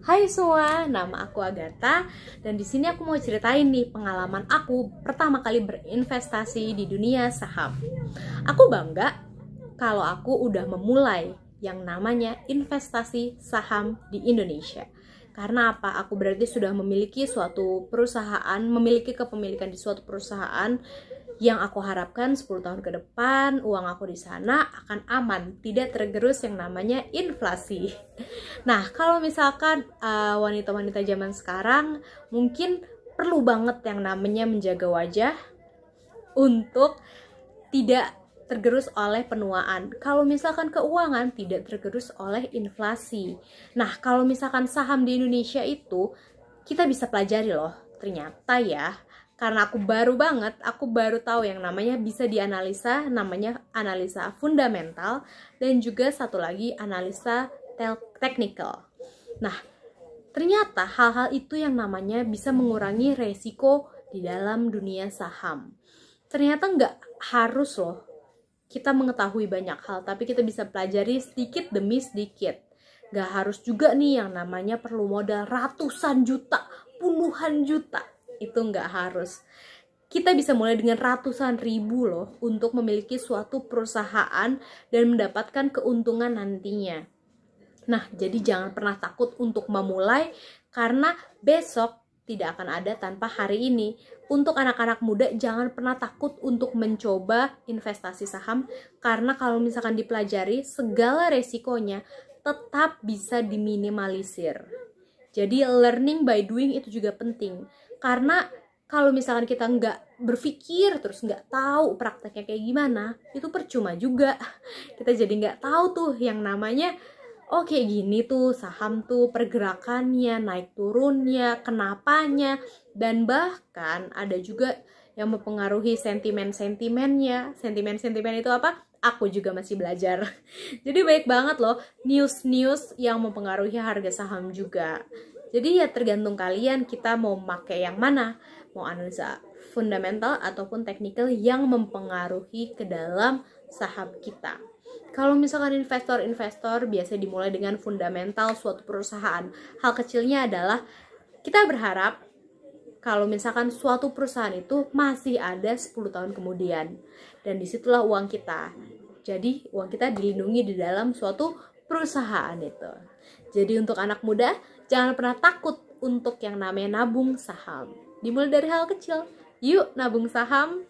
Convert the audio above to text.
Hai semua, nama aku Agatha dan di sini aku mau ceritain nih pengalaman aku pertama kali berinvestasi di dunia saham. Aku bangga kalau aku udah memulai yang namanya investasi saham di Indonesia. Karena apa? Aku berarti sudah memiliki suatu perusahaan, memiliki kepemilikan di suatu perusahaan yang aku harapkan 10 tahun ke depan uang aku di sana akan aman, tidak tergerus yang namanya inflasi. Nah, kalau misalkan eh, wanita-wanita uh, zaman sekarang mungkin perlu banget yang namanya menjaga wajah untuk tidak tergerus oleh penuaan. Kalau misalkan keuangan tidak tergerus oleh inflasi. Nah, kalau misalkan saham di Indonesia itu kita bisa pelajari loh. Ternyata ya, karena aku baru banget, aku baru tahu yang namanya bisa dianalisa, namanya analisa fundamental dan juga satu lagi analisa technical. Nah, ternyata hal-hal itu yang namanya bisa mengurangi resiko di dalam dunia saham. Ternyata nggak harus loh kita mengetahui banyak hal, tapi kita bisa pelajari sedikit demi sedikit. Gak harus juga nih yang namanya perlu modal ratusan juta, puluhan juta itu nggak harus kita bisa mulai dengan ratusan ribu loh untuk memiliki suatu perusahaan dan mendapatkan keuntungan nantinya. Nah, jadi jangan pernah takut untuk memulai karena besok tidak akan ada tanpa hari ini. Untuk anak-anak muda jangan pernah takut untuk mencoba investasi saham karena kalau misalkan dipelajari segala resikonya tetap bisa diminimalisir. Jadi learning by doing itu juga penting karena kalau misalkan kita nggak berpikir terus nggak tahu prakteknya kayak gimana itu percuma juga kita jadi nggak tahu tuh yang namanya oh gini tuh saham tuh pergerakannya, naik turunnya, kenapanya, dan bahkan ada juga yang mempengaruhi sentimen-sentimennya. Sentimen-sentimen itu apa? Aku juga masih belajar. Jadi baik banget loh news-news yang mempengaruhi harga saham juga. Jadi ya tergantung kalian kita mau pakai yang mana, mau analisa fundamental ataupun technical yang mempengaruhi ke dalam saham kita. Kalau misalkan investor-investor biasa dimulai dengan fundamental suatu perusahaan, hal kecilnya adalah kita berharap kalau misalkan suatu perusahaan itu masih ada 10 tahun kemudian dan disitulah uang kita jadi uang kita dilindungi di dalam suatu perusahaan itu jadi untuk anak muda Jangan pernah takut untuk yang namanya nabung saham. Dimulai dari hal kecil. Yuk nabung saham.